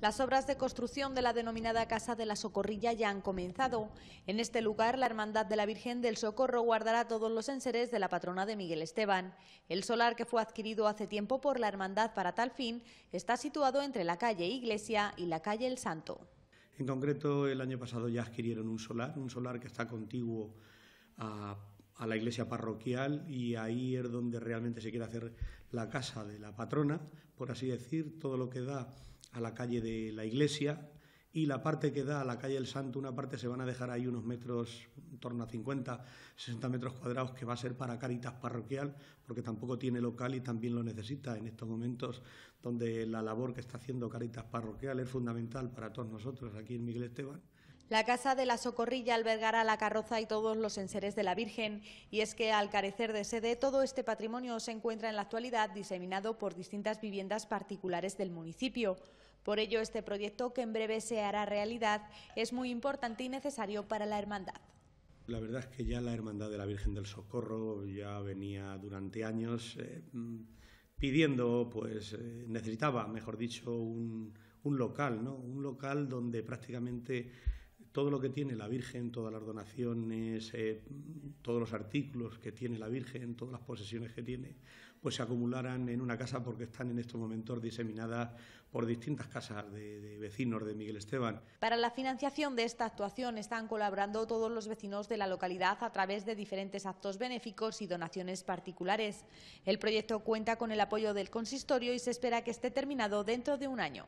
Las obras de construcción de la denominada Casa de la Socorrilla ya han comenzado. En este lugar, la Hermandad de la Virgen del Socorro guardará todos los enseres de la patrona de Miguel Esteban. El solar que fue adquirido hace tiempo por la Hermandad para tal fin está situado entre la calle Iglesia y la calle El Santo. En concreto, el año pasado ya adquirieron un solar, un solar que está contiguo a a la iglesia parroquial y ahí es donde realmente se quiere hacer la casa de la patrona, por así decir, todo lo que da a la calle de la iglesia y la parte que da a la calle del Santo, una parte se van a dejar ahí unos metros, en torno a 50, 60 metros cuadrados, que va a ser para Caritas Parroquial, porque tampoco tiene local y también lo necesita en estos momentos, donde la labor que está haciendo Caritas Parroquial es fundamental para todos nosotros aquí en Miguel Esteban. La Casa de la Socorrilla albergará la carroza y todos los enseres de la Virgen, y es que al carecer de sede, todo este patrimonio se encuentra en la actualidad diseminado por distintas viviendas particulares del municipio. Por ello, este proyecto, que en breve se hará realidad, es muy importante y necesario para la hermandad. La verdad es que ya la Hermandad de la Virgen del Socorro ya venía durante años eh, pidiendo, pues eh, necesitaba, mejor dicho, un, un local, ¿no? Un local donde prácticamente todo lo que tiene la Virgen, todas las donaciones, eh, todos los artículos que tiene la Virgen, todas las posesiones que tiene, pues se acumularán en una casa porque están en estos momentos diseminadas por distintas casas de, de vecinos de Miguel Esteban. Para la financiación de esta actuación están colaborando todos los vecinos de la localidad a través de diferentes actos benéficos y donaciones particulares. El proyecto cuenta con el apoyo del consistorio y se espera que esté terminado dentro de un año.